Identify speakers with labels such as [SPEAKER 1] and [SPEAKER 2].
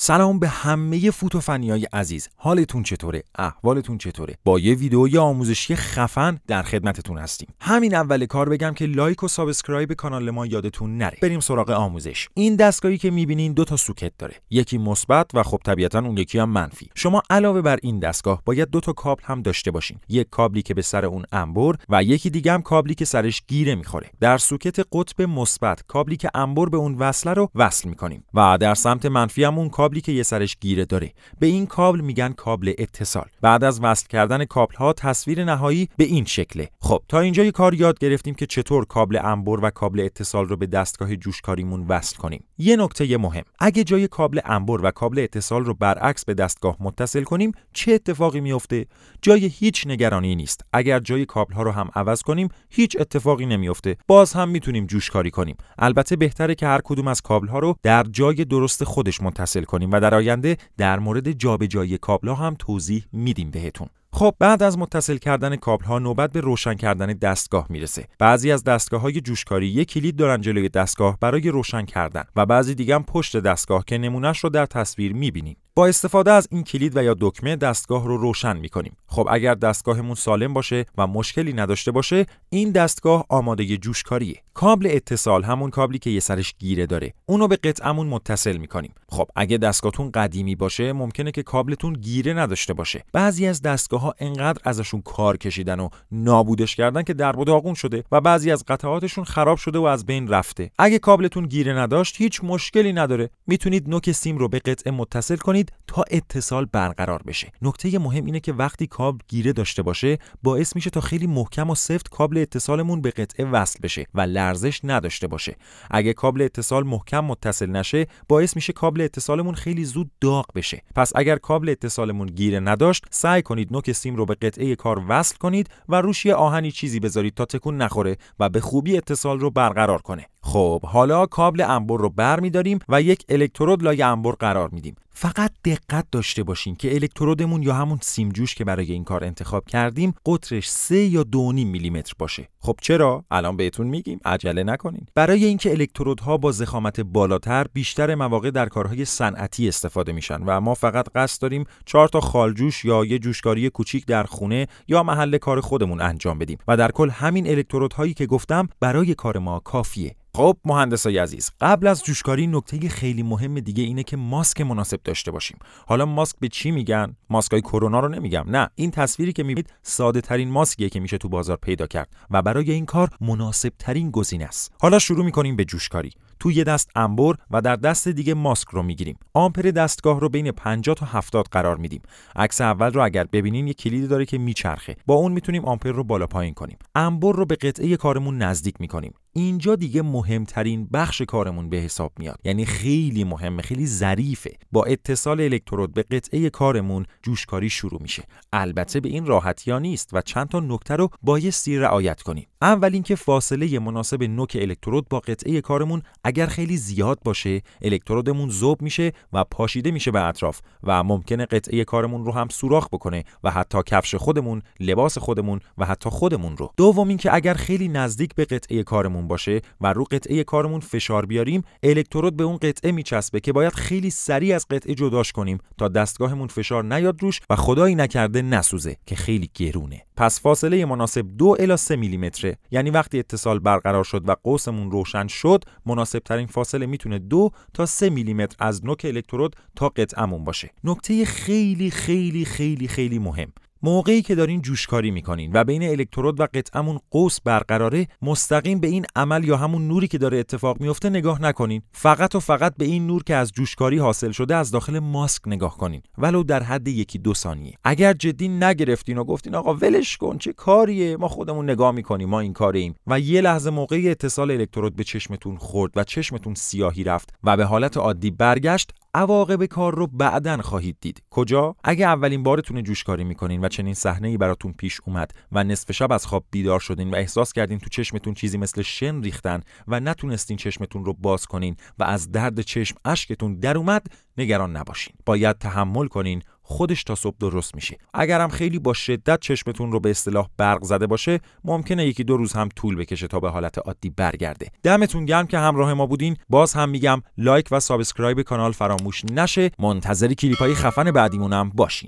[SPEAKER 1] سلام به همه های عزیز حالتون چطوره احوالتون چطوره با یه یه آموزشی خفن در خدمتتون هستیم همین اول کار بگم که لایک و سابسکرایب کانال ما یادتون نره بریم سراغ آموزش این دستگاهی که میبینین دو تا سوکت داره یکی مثبت و خب طبیعتا اون یکی هم منفی شما علاوه بر این دستگاه باید دو تا کابل هم داشته باشین یک کابلی که به سر اون انبر و یکی دیگه هم کابلی که سرش گیره میخوره در سوکت قطب مثبت کابلی که انبر به اون وصله رو وصل میکنیم و در سمت منفی هم اون کابلی که یه سرش گیره داره به این کابل میگن کابل اتصال بعد از وصل کردن کابل ها تصویر نهایی به این شکله خب تا اینجا یه کار یاد گرفتیم که چطور کابل انبر و کابل اتصال رو به دستگاه جوشکاریمون وصل کنیم یه نکته مهم اگه جای کابل انبر و کابل اتصال رو برعکس به دستگاه متصل کنیم چه اتفاقی میفته جای هیچ نگرانی نیست اگر جای کابل ها رو هم عوض کنیم هیچ اتفاقی نمیفته باز هم میتونیم جوشکاری کنیم البته بهتره که هر کدوم از کابل ها رو در جای درست خودش متصل کنیم و در آینده در مورد جابجایی کابل هم توضیح میدیم بهتون خب بعد از متصل کردن کابل ها نوبت به روشن کردن دستگاه میرسه بعضی از دستگاه های جوشکاری یک کلید دارن جلوی دستگاه برای روشن کردن و بعضی دیگه پشت دستگاه که نمونهش رو در تصویر میبینیم با استفاده از این کلید و یا دکمه دستگاه رو روشن می کنیم. خب اگر دستگاهمون سالم باشه و مشکلی نداشته باشه این دستگاه آماده جوشکاریه. کابل اتصال همون کابلی که یه سرش گیره داره اونو به قطعمون متصل میکنیم خب اگه دستگاهتون قدیمی باشه ممکنه که کابلتون گیره نداشته باشه بعضی از دستگاه ها انقدر ازشون کار کشیدن و نابودش کردن که در داغون شده و بعضی از قطعاتشون خراب شده و از بین رفته اگه کابلتون گیره نداشت هیچ مشکلی نداره میتونید نوک سیم رو به قطعه متصل کنید تا اتصال برقرار بشه نکته مهم اینه که وقتی کابل گیره داشته باشه باعث میشه تا خیلی محکم و سفت کابل اتصالمون به قطعه وصل بشه و ارزش نداشته باشه اگه کابل اتصال محکم متصل نشه باعث میشه کابل اتصالمون خیلی زود داغ بشه پس اگر کابل اتصالمون گیره نداشت سعی کنید نوک سیم رو به قطعه کار وصل کنید و روش یه آهنی چیزی بذارید تا تکون نخوره و به خوبی اتصال رو برقرار کنه خب حالا کابل انبر رو بر می داریم و یک الکترود لای انبر قرار میدیم فقط دقت داشته باشین که الکترودمون یا همون سیمجوش که برای این کار انتخاب کردیم قطرش 3 یا 2.5 میلیمتر باشه خب چرا الان بهتون میگیم عجله نکنین برای اینکه الکترودها با زخامت بالاتر بیشتر مواقع در کارهای صنعتی استفاده میشن و ما فقط قصد داریم 4 تا خالجوش یا یه جوشکاری کوچیک در خونه یا محل کار خودمون انجام بدیم و در کل همین الکترودهایی که گفتم برای کار ما کافیه خب مهندس های عزیز قبل از جوشکاری نکته خیلی مهم دیگه اینه که ماسک مناسب داشته باشیم حالا ماسک به چی میگن ماسک های کرونا رو نمیگم نه این تصویری که میبینید ساده ترین ماسکیه که میشه تو بازار پیدا کرد و برای این کار مناسب ترین گزینه است حالا شروع میکنیم به جوشکاری تو یه دست انبر و در دست دیگه ماسک رو میگیریم آمپر دستگاه رو بین 50 تا 70 قرار میدیم عکس اول رو اگر ببینین یه کلیدی داره که میچرخه با اون میتونیم آمپر رو بالا پایین کنیم انبر رو به قطعه کارمون نزدیک میکنیم اینجا دیگه مهمترین بخش کارمون به حساب میاد یعنی خیلی مهمه خیلی ظریفه با اتصال الکترود به قطعه کارمون جوشکاری شروع میشه البته به این راحتی ها نیست و چند تا نکته رو بایستی رعایت کنیم اول اینکه فاصله مناسب نوک الکترود با قطعه کارمون اگر خیلی زیاد باشه الکترودمون ذوب میشه و پاشیده میشه به اطراف و ممکنه قطعه کارمون رو هم سوراخ بکنه و حتی کفش خودمون لباس خودمون و حتی خودمون رو دوم اینکه اگر خیلی نزدیک به قطعه کارمون باشه و رو قطعه کارمون فشار بیاریم الکترود به اون قطعه میچسبه که باید خیلی سریع از قطعه جداش کنیم تا دستگاهمون فشار نیاد روش و خدایی نکرده نسوزه که خیلی گرونه پس فاصله مناسب 2 الی 3 میلیمتره یعنی وقتی اتصال برقرار شد و قوسمون روشن شد مناسب ترین فاصله میتونه دو تا سه میلیمتر از نوک الکترود تا قطعمون باشه نکته خیلی خیلی خیلی خیلی مهم موقعی که دارین جوشکاری میکنین و بین الکترود و قطعمون قوس برقراره مستقیم به این عمل یا همون نوری که داره اتفاق میفته نگاه نکنین فقط و فقط به این نور که از جوشکاری حاصل شده از داخل ماسک نگاه کنین ولو در حد یکی دو ثانیه اگر جدی نگرفتین و گفتین آقا ولش کن چه کاریه ما خودمون نگاه میکنیم ما این کاریم و یه لحظه موقعی اتصال الکترود به چشمتون خورد و چشمتون سیاهی رفت و به حالت عادی برگشت عواقب کار رو بعدا خواهید دید کجا اگه اولین بارتون جوشکاری میکنین چنین صحنه ای براتون پیش اومد و نصف شب از خواب بیدار شدین و احساس کردین تو چشمتون چیزی مثل شن ریختن و نتونستین چشمتون رو باز کنین و از درد چشم اشکتون در اومد نگران نباشین باید تحمل کنین خودش تا صبح درست میشه اگرم خیلی با شدت چشمتون رو به اصطلاح برق زده باشه ممکنه یکی دو روز هم طول بکشه تا به حالت عادی برگرده دمتون گرم که همراه ما بودین باز هم میگم لایک و سابسکرایب کانال فراموش نشه منتظر کلیپ های خفن بعدیمونم باشین